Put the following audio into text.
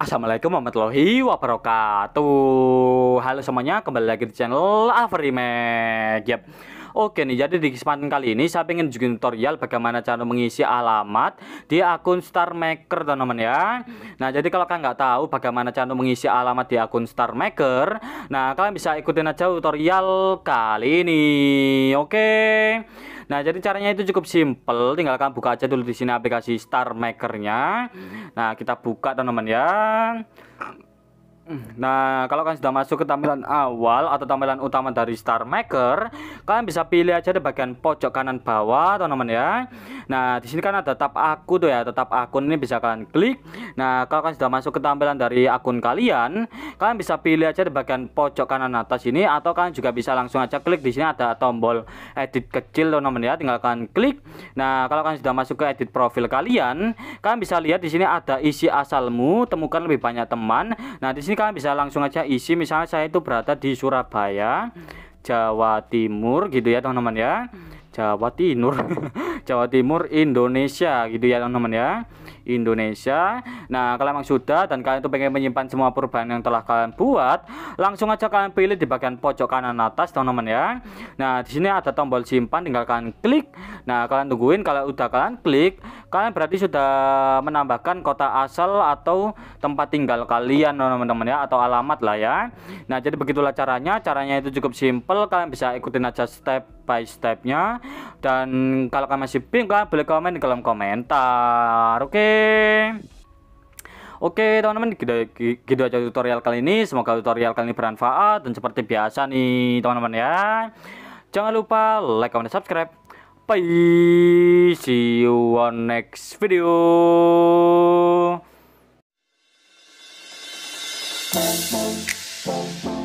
Assalamualaikum warahmatullahi wabarakatuh Halo semuanya, kembali lagi di channel Averimac Yap Oke nih, jadi di kesempatan kali ini saya ingin juga tutorial bagaimana cara mengisi alamat di akun Star Maker teman-teman ya. Nah, jadi kalau kalian nggak tahu bagaimana cara mengisi alamat di akun Star Maker, nah kalian bisa ikutin aja tutorial kali ini. Oke. Nah, jadi caranya itu cukup simple, tinggal kalian buka aja dulu di sini aplikasi Star Maker-nya. Nah, kita buka teman-teman ya. Nah, kalau kalian sudah masuk ke tampilan awal atau tampilan utama dari Star Maker, kalian bisa pilih aja di bagian pojok kanan bawah, teman-teman ya. Nah, di sini kan ada tab akun tuh ya. Tab akun ini bisa kalian klik. Nah, kalau kalian sudah masuk ke tampilan dari akun kalian, kalian bisa pilih aja di bagian pojok kanan atas ini atau kalian juga bisa langsung aja klik di sini ada tombol edit kecil loh teman ya. Tinggal kalian klik. Nah, kalau kalian sudah masuk ke edit profil kalian, kalian bisa lihat di sini ada isi asalmu, temukan lebih banyak teman. Nah, di sini kalian bisa langsung aja isi misalnya saya itu berada di Surabaya, Jawa Timur gitu ya teman-teman ya. Hmm. Jawa Timur. Jawa Timur Indonesia gitu ya teman-teman ya Indonesia nah kalau memang sudah dan kalian tuh pengen menyimpan semua perubahan yang telah kalian buat langsung aja kalian pilih di bagian pojok kanan atas teman-teman ya nah di sini ada tombol simpan tinggal kalian klik nah kalian tungguin kalau udah kalian klik kalian berarti sudah menambahkan kota asal atau tempat tinggal kalian teman-teman ya atau alamat lah ya nah jadi begitulah caranya caranya itu cukup simple kalian bisa ikutin aja step by stepnya dan kalau kalian masih bingung boleh komen di kolom komentar oke Oke teman-teman gitu, gitu aja tutorial kali ini Semoga tutorial kali ini bermanfaat Dan seperti biasa nih teman-teman ya Jangan lupa like, comment, subscribe Bye See you on next video